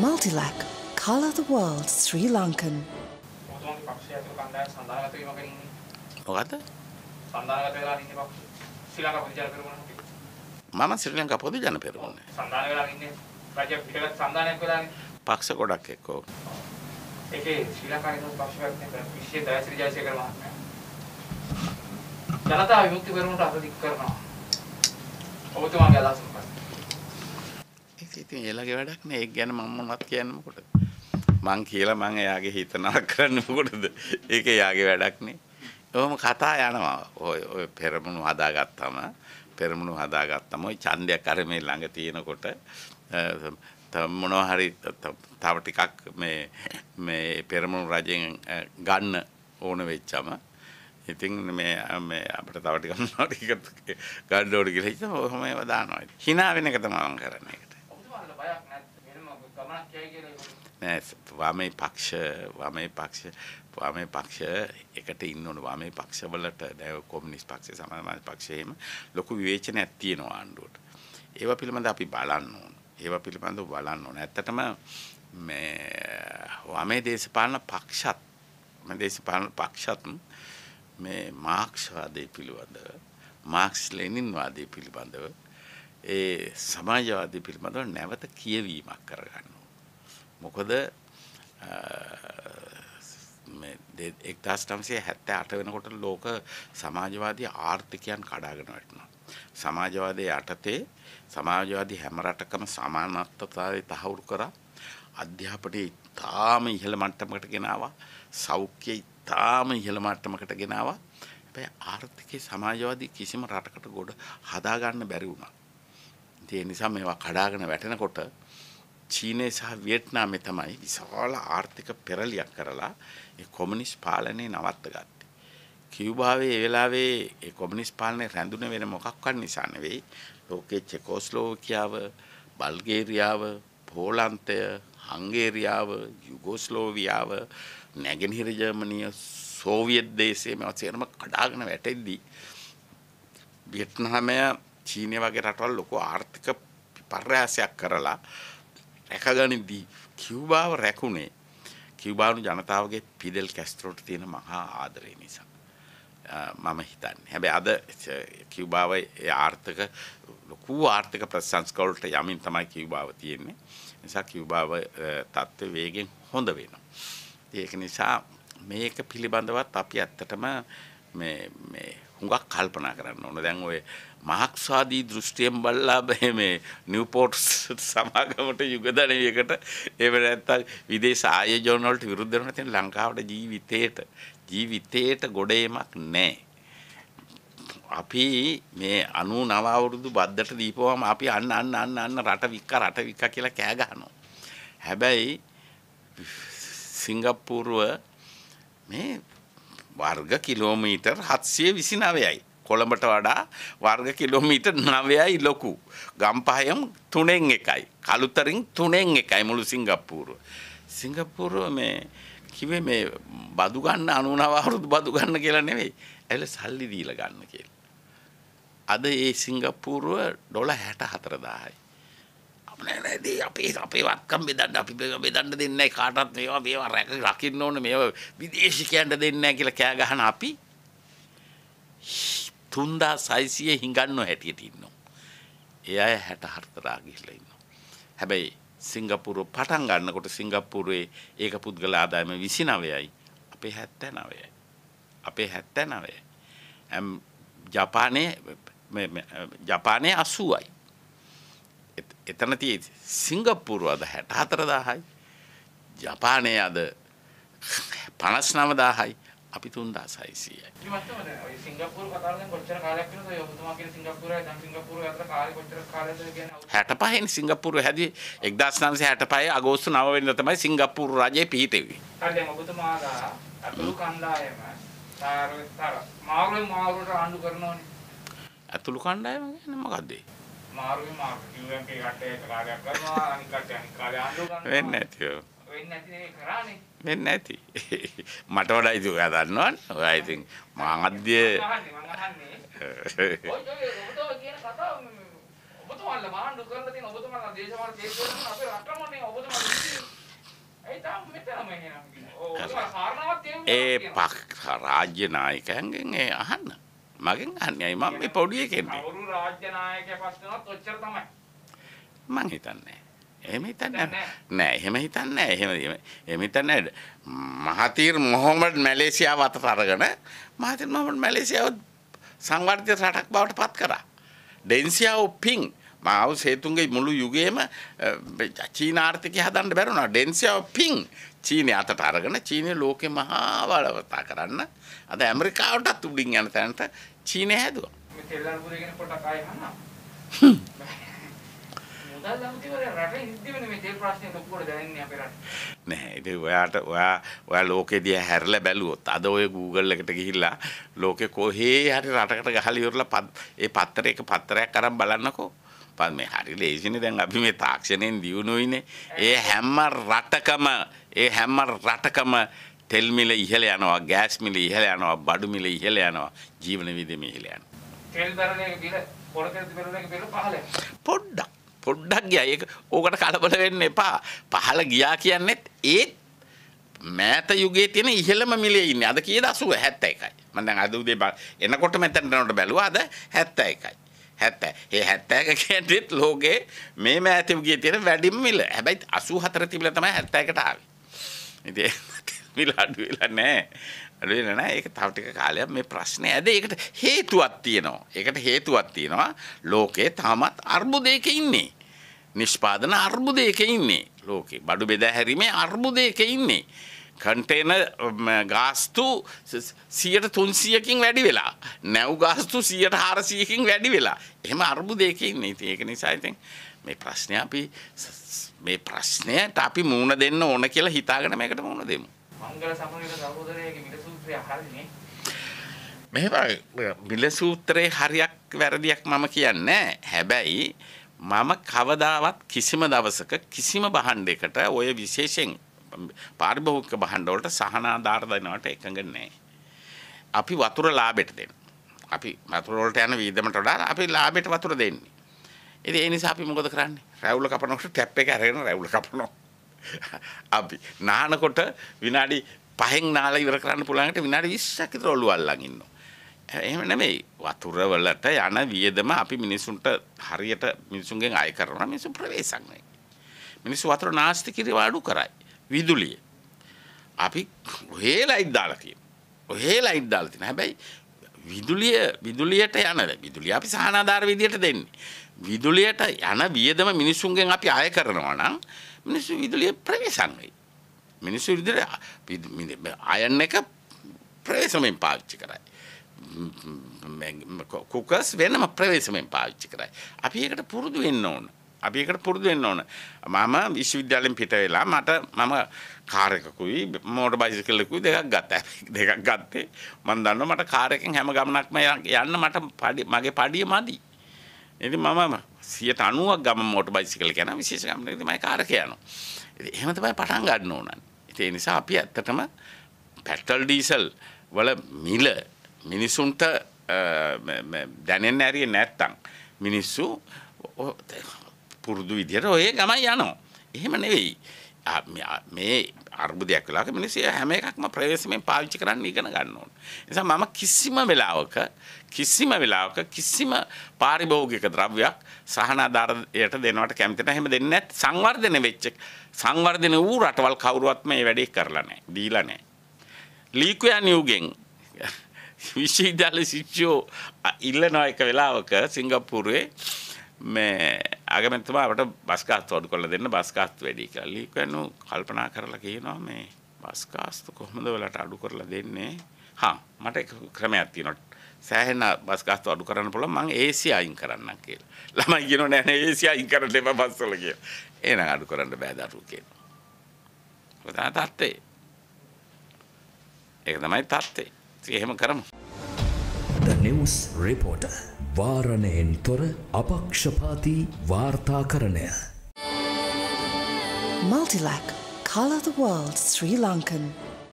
Multilac. Colour the world Sri Lankan. මොකද? සන්දානගත වෙලා ඉන්නේ පක්ෂ. ශ්‍රී ලංකා පොදු ජන පෙරමුණ. මම ශ්‍රී ලංකා පොදු ජන පෙරමුණ. සන්දාන වෙලා ඉන්නේ රජ පිටගත් සන්දානයක් වෙලානේ. පක්ෂ ගොඩක් එක්කෝ. ඒකේ ශ්‍රී ලංකාවේ තියෙන පක්ෂයක් නේ විශේෂ දයසිරි ජයසේකර මහත්මයා. ජනතා විමුක්ති පෙරමුණට අරදික් කරනවා. ඔබතුමාගේ අදහස මොකක්ද? ඉතින් එයාලගේ වැඩක් නේ ඒක ගැන මම මොනවත් කියන්න මොකටද මං කියලා මං එයාගේ හිතනවා කරන්න මොකටද ඒක එයාගේ වැඩක් නේ ඔහොම කතා යනවා ඔය ඔය පෙරමුණු හදාගත්තම පෙරමුණු හදාගත්තම ඔය ඡන්දයක් අර මේ ළඟ තියෙනකොට මොනවා හරි තව ටිකක් මේ මේ පෙරමුණු රජෙන් ගන්න ඕන වෙච්චම ඉතින් මේ මේ අපිට තව ටිකක් මොනවා ටිකක් ගන්න ඕන කියලා ඉතින් ඔහොම ඒවා දානවා. hina වෙන එක තමයි මම කරන්නේ. නෑ වාමේ පක්ෂ වාමේ පක්ෂ වාමේ පක්ෂ එකට ඉන්න ඕන වාමේ පක්ෂවලට දැන් කොමියුනිස්ට් පක්ෂය සමාජවාදී පක්ෂයේම ලොකු විවේචනයක් තියෙනවා ආණ්ඩුවට. ඒවා පිළිබඳ අපි බලන්න ඕන. ඒවා පිළිබඳව බලන්න ඕන. ඇත්තටම මේ වාමේ දේශපාලන පක්ෂත් මේ දේශපාලන පක්ෂත් මේ මාක්ස්වාදී පිළිබඳව මාක්ස් ලෙනින්වාදී පිළිබඳව ඒ සමාජවාදී පිළිබඳව නැවත කියවීමක් කරගන්නවා. මොකද එක්දස් නම්සේ හැත්තෑ අට වෙනකොට ලෝක සමාජවාදී ආර්ථිකයන් කඩාගෙන වැටනවා. සමාජවාදය යටතේ සමාජවාදී හැම රටකම සමානත්වතාවය තහවුරු කරා අධ්‍යාපනයේ ඉතාම ඉහළ මට්ටමකට ගෙනාවා සෞඛ්‍ය ඉතාම ඉහළ මට්ටමකට ගෙනාවා හැබැයි ආර්ථිකයේ සමාජවාදී කිසිම රටකට ගොඩ හදාගන්න බැරි වුණා. ඒ නිසා මේවා කඩාගෙන වැටෙනකොට චීනය සහ වියට්නාමය තමයි විශාල ආර්ථික පෙරලියක් කරලා කොමිනිස් පාලනය නවත්ත ගත්ත. කිව්භාවේ වෙලාවේ කොමිනිස් පාලනය රැඳුන වෙන මොකක්වත් නිසා නෙවෙයි ලෝකයේ චෙකෝස්ලෝකියාව බල්ගේරියාව පෝලන්තය හංගේරියාව යුගෝස්ලෝවියාව නැගෙනහිර ජර්මනිය සෝවියත් දේශය මෙ සේරම කඩාගෙන වැටෙද්දී. වියට්නාමය චීනය වගේ රටවල් ලොකු ආර්ථික පර්යාසයක් කරලා රැකගනිද්දී කියුබාව රැකුණේ කියුබානු ජනතාවගේ පිදෙල් කැස්ට්‍රෝට තියෙන මහා ආදරය නිසා. මම හිතන්නේ. හැබැයි අද කියුබාව ඒ ආර්ථික ලොකු ආර්ථික ප්‍රතිසංස්කරවලට යමින් තමයි කියුබාව තියෙන්නේ. නිසා කියුබාව තත්ත්වය වේගෙන් හොඳ වෙනවා. ඒක නිසා මේක පිළිබඳවත් අපි ඇත්තටම මේ මේ හුඟක් කල්පනා කරන්න ඕන දැන් ඔය මාක්ස්වාදී දෘෂ්ටියෙන් බල්ලා මේ නිව්පෝට්ස් සමාගමට යුගධනයකට එහෙම නැත්නම් විදේශ ආයෝජන වලට විරුද්ධ වෙන තියෙන ලංකාවට ජීවිතේට ජීවිතේට ගොඩේමක් නැහැ. අපි මේ 99 අවුරුදු බද්දට දීපුවාම අපි අන්න අන්න අන්න අන්න රට වික්ක රට වික්ක කියලා කෑ ගහනවා. හැබැයි සිංගප්පූරුව මේ වර්ග කිලෝමීටර් 729යි. කොළඹට වඩා වර්ග කිලෝමීටර් 9යි ලොකු. ගම්පහයම් 3න් 1යි. කලුතරින් 3න් 1යි මුළු සිංගප්පූරුව. සිංගප්පූරුව මේ කිව්වේ මේ බදු ගන්න 99 අවුරුදු බදු ගන්න කියලා නෙවෙයි. ඇයිල සල්ලි දීලා ගන්න කියලා. අද ඒ සිංගප්පූරුව ඩොලර් 64000යි. නෑනෑදේ අපේ අපේ වත්කම් බෙදන්න අපි බෙදන්න දෙන්න කාටත් මේවා මේවා රැක රකින්න ඕන මේ විදේශිකයන්ට දෙන්න කියලා කෑ ගහන අපි තුන්දා සයිසිය හිඟන්නෝ හැටියට ඉන්නවා. ඒ අය හැට හර්තරා ගිහිල්ලා ඉන්නවා. හැබැයි සිංගප්පූරුව පටන් ගන්නකොට සිංගප්පූරුවේ ඒක පුද්ගල ආදායම 29යි. අපේ 79යි. අපේ 79යි. ජපානයේ ජපානයේ 80යි. එතන තිය සිංගප්පූරු අද හැට හතරදාහයි ජපානය අද පනස් නවදාහයි අපි තුන් දසයි සියයි හැට පහෙන් සිංගපපුරු හැද එක්දස් නන්සේ හැට පය අගෝස්තු නවවෙන්න තමයි සිංගපපුරු රජය පිහිතෙවී ඇතුළු කණ්ඩායම ගැන මකක්දේ මාරුවේ මාරු කිව්වෙන් කේ කට්ටේ කාර්යයක් කරනවා අනික කට්ටේ අනික කාර්යය අඳු ගන්නවා වෙන්නේ නැති ඔය වෙන්නේ නැති නේ කරානේ වෙන්නේ නැති මට වඩා ඉතින් ඔයා දන්නවනේ ඔයා ඉතින් මං අද්දිය මං අහන්නේ ඔය ඔය ඔබතුමා කියන කතාව ඔබතුමාලා මාණ්ඩු කරලා තියෙන ඔබතුමාලා දේශපාලන තේරුම් අපේ රටමනේ ඔබතුමාලා ඒ පක් රාජ්‍ය නායකයන්ගෙන් ඒ අහන්න මගෙන් අන්නයි මම මේ පොඩි එකෙන්නේ. කවුරු රාජ්‍ය නායකයා පස්සෙනවත් ඔච්චර තමයි. මං හිතන්නේ. එහෙම හිතන්නේ නෑ. එහෙම හිතන්නේ නෑ. එහෙම එහෙම හිතන්නේ නෑ. මහතීර් මොහොමඩ් මැලේසියාව අතට අරගෙන මහතීර් මොහොමඩ් මැලේසියාව සංවර්ධිත රටක් බවට පත් කරා. ඩෙන්සියාව පිං මාව සේතුන්ගේ මුළු යුගයේම චීන ආර්ථිකය හදන්න බැරි වුණා. ඩෙන්සි ඔෆ් පිං චීනය අතට අරගෙන චීනය ලෝකෙ මහා බලවතා කරන්න අද ඇමරිකාවටත් උඩින් යන තැනට චීනය හැදුවා. මේ තෙල් අරමුදේ ගැන පොඩක් ආයෙ අහන්න. නෑ ඉතින් ඔයාට ඔයා ඔයා ලෝකෙ දිහා හැරිලා බැලුවොත් අද ඔය Google එකට ගිහිල්ලා ලෝකෙ කොහේ හරි රටකට ගහලා ඉවරලා ඒ පත්තරයක පත්තරයක් අරන් බලන්නකෝ අපත් මේ හරි ලේසිනේ දැන් අපි මේ තාක්ෂණයෙන් දියුණුයිනේ. ඒ හැම රටකම ඒ හැම රටකම තෙල් මිල ඉහළ යනවා, ගෑස් මිල ඉහළ යනවා, බඩු මිල ඉහළ යනවා, ජීවන විදෙම ඉහළ යනවා. තෙල් බරණේ බිල පොඩකට බරණේ බිල 15. පොඩ්ඩක් පොඩ්ඩක් ගියා. ඒක ඕකට කලබල වෙන්න එපා. පහළ ගියා කියන්නේත් ඒත් මෑත යුගයේ තියෙන ඉහළම මිලේ ඉන්නේ. අද කීයද 80 71යි. මම දැන් අද උදේ එනකොට මෙතනට බැලුවා අද 71යි. 70. ඒ 70 කියන්නේත් ලෝකේ මේ මෑතිවගේ තියෙන වැඩිම මිල. හැබැයි 84 තිබිලා තමයි 70කට ආවේ. ඉතින් මිල අඩු වෙලා නැහැ. අඩු වෙලා නැහැ. ඒක තව ටික කාලයක් මේ ප්‍රශ්නේ ඇද. ඒකට හේතුවක් තියෙනවා. ඒකට හේතුවක් තියෙනවා. ලෝකේ තාමත් අර්බුදයක ඉන්නේ. නිෂ්පාදන අර්බුදයක ඉන්නේ. ලෝකේ බඩු බෙදා හැරීමේ අර්බුදයක ඉන්නේ. කටේන ගාස්තු සියට තුන්සියකින් වැඩි වෙලා නැව් ගාස්තු සියට හාරසියකින් වැඩි වෙලා එහෙම අර්බු දෙකන්න ඉති ඒක නිසා ඉතින් මේ ප්‍රශ්නය අපි මේ ප්‍රශ්නයට අපි මූුණ දෙන්න ඕන කියලා හිතාගෙන මේකට මුණ දෙමු මෙ මිල සූත්‍රයේ හරියක් වැරදියක් මම කියන්න හැබැයි මම කවදාවත් කිසිම දවසක කිසිම බහන්්ඩ එකට ඔය විශේෂෙන් පාරිභෝගික භාණ්ඩ වලට සහනාධාර දෙනවට එකඟ නැහැ. අපි වතුර ලාභයට දෙන. අපි වතුර වලට යන වියදමට වඩා අපි ලාභයට වතුර දෙන්නේ. ඉතින් ඒ නිසා අපි මොකද කරන්නේ? රැවුල කපනකොට ටැප් එක අරගෙන රැවුල කපනවා. අපි නානකොට විනාඩි 5න් නාලා ඉවර කරන්න පුළුවන්කට විනාඩි 20ක් විතර ඔළුව අල්ලන් ඉන්නවා. එහෙම නෙමෙයි වතුර වලට යන වියදම අපි මිනිසුන්ට හරියට මිනිසුන්ගෙන් අය කරනවා මිනිසු ප්‍රවේශම් වෙයි. මිනිස්සු වතුර නාස්ති කිරි වාඩු කරයි. විදුලිය. අපි ඔහේ ලයිට් දාලා තියෙනවා. ඔහේ ලයිට් දාලා තියෙනවා. හැබැයි විදුලිය විදුලියට යන විදුලිය අපි සහනාධාර විදියට දෙන්නේ. විදුලියට යන වියදම මිනිසුන්ගෙන් අපි අය කරනවා නම් මිනිස්සු විදුලිය ප්‍රවේශම් වෙයි. මිනිස්සු විදුලිය අයන් එක ප්‍රවේශමෙන් පාවිච්චි කරයි. කුකස් වෙනම ප්‍රවේශමෙන් පාවිච්චි කරයි. අපි ඒකට පුරුදු වෙන්න ඕන. අපි ඒකට පුරුදු වෙන්න ඕන. මම විශ්වවිද්‍යාලයෙන් පිට වෙලා මට මම කාර් එකකුයි මෝටර් බයිසිකලකුයි දෙකක් ගත්තා. දෙකක් ගත්තේ මම දන්නවා මට කාර් එකෙන් හැම ගමනක්ම යන්න මට මගේ පඩිය මදි. ඉතින් මම 90ක් ගම මෝටර් බයිසිකල යනවා විශේෂ ගමනකදී මම කාර් එක යනවා. ඉතින් එහෙම තමයි පටන් ගන්න ඕනන්නේ. ඉතින් ඒ නිසා අපි ඇත්තටම පෙට්‍රල් ඩීසල් වල මිල මිනිසුන්ට දැනෙන්න ඇරියේ නැත්තම් මිනිස්සු පුරුදු විදිහට ඔය ගමයි යනවා. එහෙම නෙවෙයි. මේ අර්බුදයක් වෙලාක මිනිස්සු හැම එකක්ම ප්‍රවේශමෙන් පාවිච්චි කරන්න ඉගෙන ගන්න ඕන. නිසා මම කිසිම වෙලාවක කිසිම වෙලාවක කිසිම පාරිභෝගික ද්‍රව්‍යයක් සහනාධාරයට දෙනවට කැමති නැහැ. එහෙම දෙන්නේ නැත් සංවර්ධනය වෙච්ච සංවර්ධන වූ රටවල් කවුරුවත් මේ වැඩේ කරලා නැහැ. දීලා නැහැ. ලීකුයා නියුගෙන් විශ්වවිද්‍යාල ශිෂ්‍යෝ ඉල්ලන එක වෙලාවක සිංගප්පූරුවේ මේ ආගමැතිතුමා අපට බස් කාස්තු අඩු කරලා දෙන්න බස් කාස්තු වැඩි කියලා. ලීකනු කල්පනා කරලා කියනවා මේ බස් කාස්තු කොහොමද ඔයාලට අඩු කරලා දෙන්නේ? හා මට ක්‍රමයක් තියෙනවා. සෑහෙන බස් ගාස්තු අඩු කරන්න පුළුවන් මං ඒසිය අයින් කරන්නම් කියලා. ළමයි කියනවා නෑ නෑ ඒසිය අයින් කරන්න එපා බස් වල කියලා. එහෙනම් අඩු කරන්න බෑ දරුවෝ කියනවා. ඔතන තත්ත්වේ. ඒක තමයි තත්ත්වේ. ඉතින් එහෙම කරමු. The news reporter වාරණයෙන් තොර අපක්ෂපාති වාර්තාකරණය. Multilac. Colour the World Sri Lankan.